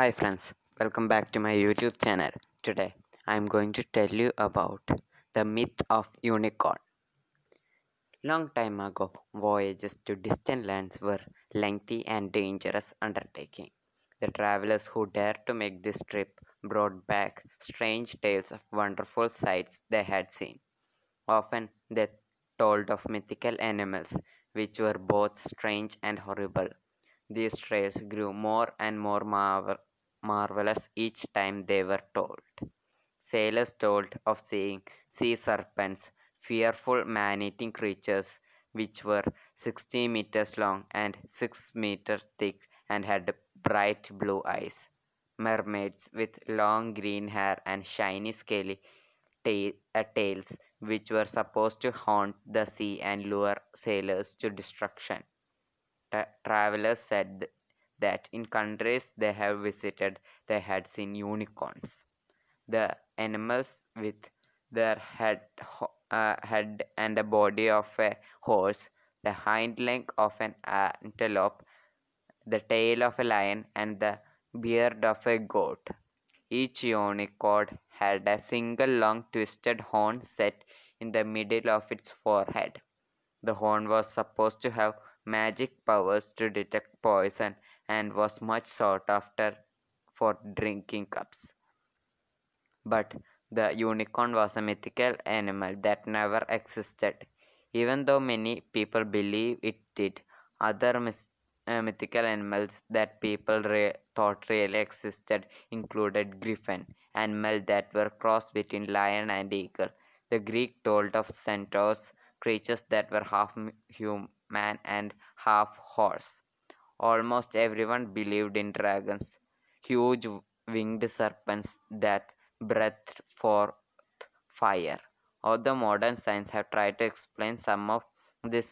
Hi friends, welcome back to my YouTube channel. Today I am going to tell you about the myth of unicorn. Long time ago, voyages to distant lands were lengthy and dangerous undertaking. The travelers who dared to make this trip brought back strange tales of wonderful sights they had seen. Often they told of mythical animals which were both strange and horrible these trails grew more and more marvel marvelous each time they were told. Sailors told of seeing sea serpents, fearful man eating creatures which were 60 meters long and 6 meters thick and had bright blue eyes. Mermaids with long green hair and shiny scaly tail, uh, tails, which were supposed to haunt the sea and lure sailors to destruction. Tra- travelers said that in countries they have visited they had seen unicorns. The animals with their head, uh, head and the body of a horse, the hind leg of an antelope, the tail of a lion, and the beard of a goat. Each unicorn had a single long twisted horn set in the middle of its forehead. The horn was supposed to have magic powers to detect poison and was much sought after for drinking cups. But the unicorn was a mythical animal that never existed. Even though many people believe it did, other mis- uh, mythical animals that people re- thought really existed included griffin, animals that were crossed between lion and eagle. The Greek told of centaurs, creatures that were half human and half horse. Almost everyone believed in dragons, huge winged serpents that breathed forth fire. Although modern science have tried to explain some of these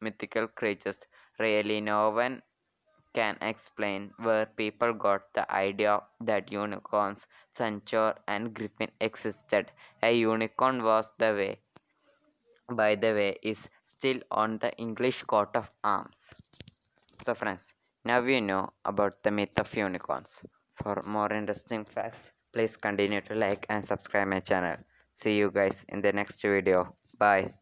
mythical creatures, really no one can explain where people got the idea that unicorns, centaur, and griffin existed. A unicorn was the way, by the way, is still on the English coat of arms. So friends, now we know about the myth of unicorns. For more interesting facts, please continue to like and subscribe my channel. See you guys in the next video. Bye.